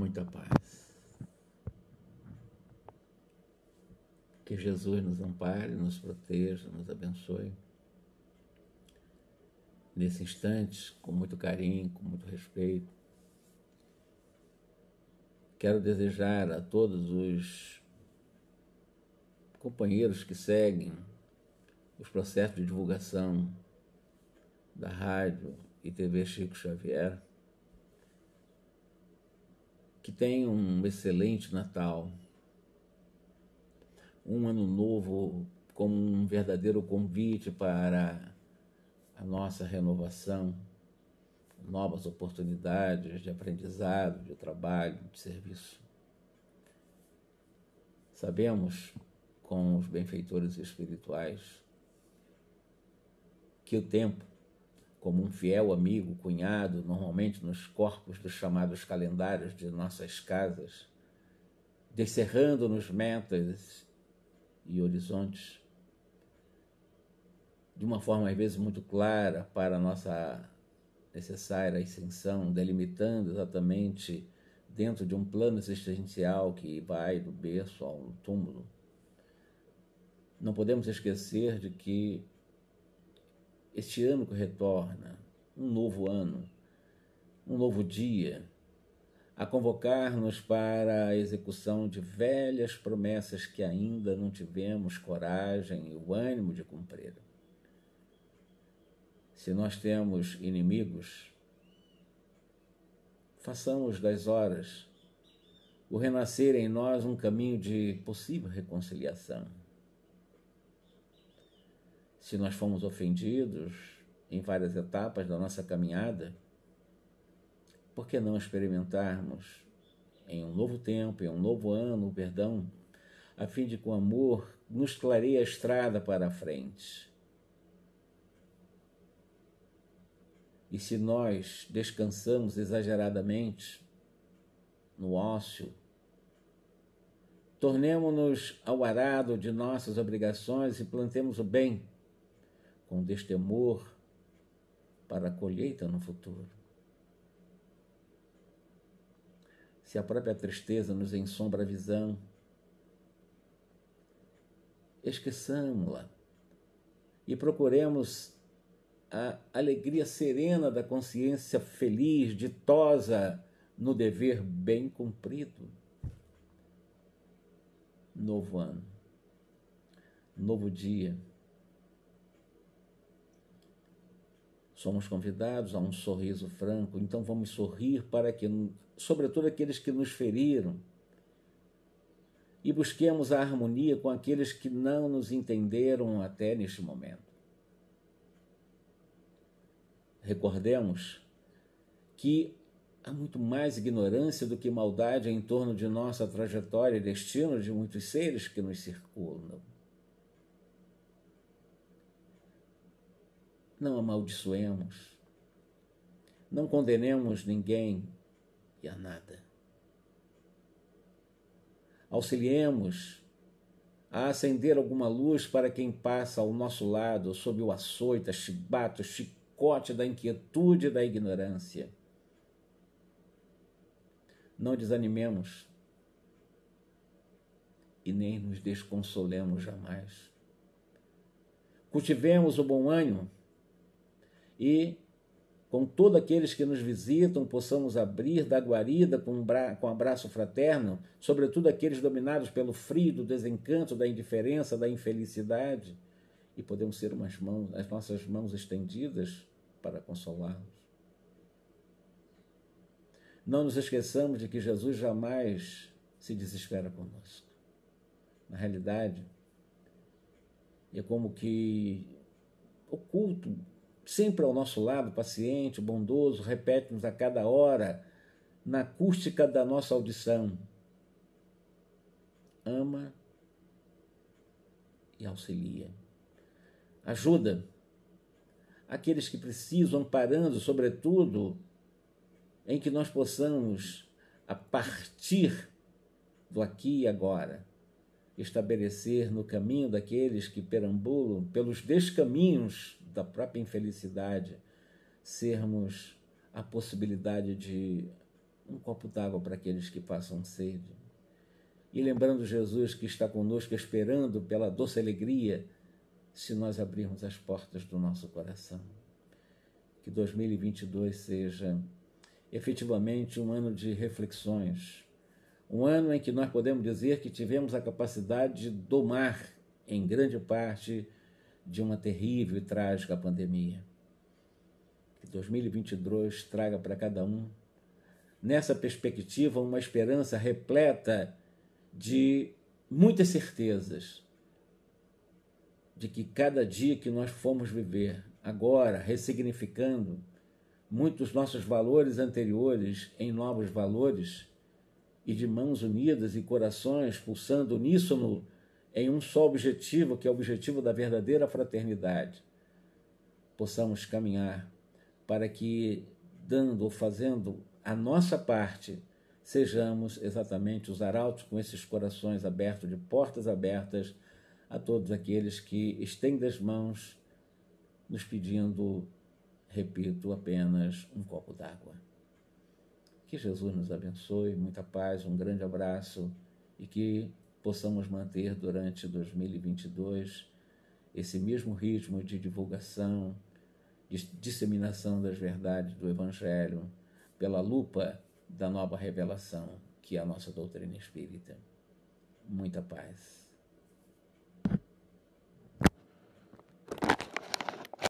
muita paz. Que Jesus nos ampare, nos proteja, nos abençoe. Nesse instante, com muito carinho, com muito respeito, quero desejar a todos os companheiros que seguem os processos de divulgação da rádio e TV Chico Xavier que tenham um excelente Natal, um ano novo como um verdadeiro convite para a nossa renovação, novas oportunidades de aprendizado, de trabalho, de serviço. Sabemos, com os benfeitores espirituais, que o tempo como um fiel amigo, cunhado, normalmente nos corpos dos chamados calendários de nossas casas, descerrando-nos metas e horizontes de uma forma às vezes muito clara para a nossa necessária ascensão, delimitando exatamente dentro de um plano existencial que vai do berço ao túmulo. Não podemos esquecer de que este ano que retorna, um novo ano, um novo dia, a convocar-nos para a execução de velhas promessas que ainda não tivemos coragem e o ânimo de cumprir. Se nós temos inimigos, façamos das horas o renascer em nós um caminho de possível reconciliação se nós fomos ofendidos em várias etapas da nossa caminhada, por que não experimentarmos em um novo tempo, em um novo ano, o perdão, a fim de com amor nos clareie a estrada para a frente? E se nós descansamos exageradamente no ócio, tornemos nos ao arado de nossas obrigações e plantemos o bem com destemor para a colheita no futuro. Se a própria tristeza nos ensombra a visão, esqueçamos-la e procuremos a alegria serena da consciência feliz, ditosa no dever bem cumprido. Novo ano, novo dia Somos convidados a um sorriso franco, então vamos sorrir para que, sobretudo aqueles que nos feriram, e busquemos a harmonia com aqueles que não nos entenderam até neste momento. Recordemos que há muito mais ignorância do que maldade em torno de nossa trajetória e destino de muitos seres que nos circulam. não amaldiçoemos, não condenemos ninguém e a nada. Auxiliemos a acender alguma luz para quem passa ao nosso lado sob o açoita, chibato, chicote da inquietude e da ignorância. Não desanimemos e nem nos desconsolemos jamais. Cultivemos o bom ânimo e com todos aqueles que nos visitam, possamos abrir da guarida com um, com um abraço fraterno, sobretudo aqueles dominados pelo frio, do desencanto, da indiferença, da infelicidade, e podemos ser umas mãos, as nossas mãos estendidas para consolá-los. Não nos esqueçamos de que Jesus jamais se desespera conosco. Na realidade, é como que oculto sempre ao nosso lado, paciente, bondoso, repete-nos a cada hora, na acústica da nossa audição. Ama e auxilia. Ajuda aqueles que precisam, parando, sobretudo, em que nós possamos, a partir do aqui e agora, estabelecer no caminho daqueles que perambulam pelos descaminhos da própria infelicidade, sermos a possibilidade de um copo d'água para aqueles que passam sede. E lembrando Jesus que está conosco, esperando pela doce alegria, se nós abrirmos as portas do nosso coração. Que 2022 seja efetivamente um ano de reflexões, um ano em que nós podemos dizer que tivemos a capacidade de domar, em grande parte, de uma terrível e trágica pandemia. Que 2022 traga para cada um, nessa perspectiva, uma esperança repleta de muitas certezas de que cada dia que nós formos viver, agora, ressignificando muitos nossos valores anteriores em novos valores, e de mãos unidas e corações pulsando uníssono em um só objetivo, que é o objetivo da verdadeira fraternidade, possamos caminhar para que, dando ou fazendo a nossa parte, sejamos exatamente os arautos com esses corações abertos, de portas abertas, a todos aqueles que estendem as mãos, nos pedindo, repito, apenas um copo d'água. Que Jesus nos abençoe, muita paz, um grande abraço e que possamos manter durante 2022 esse mesmo ritmo de divulgação, de disseminação das verdades do Evangelho pela lupa da nova revelação que é a nossa doutrina espírita. Muita paz.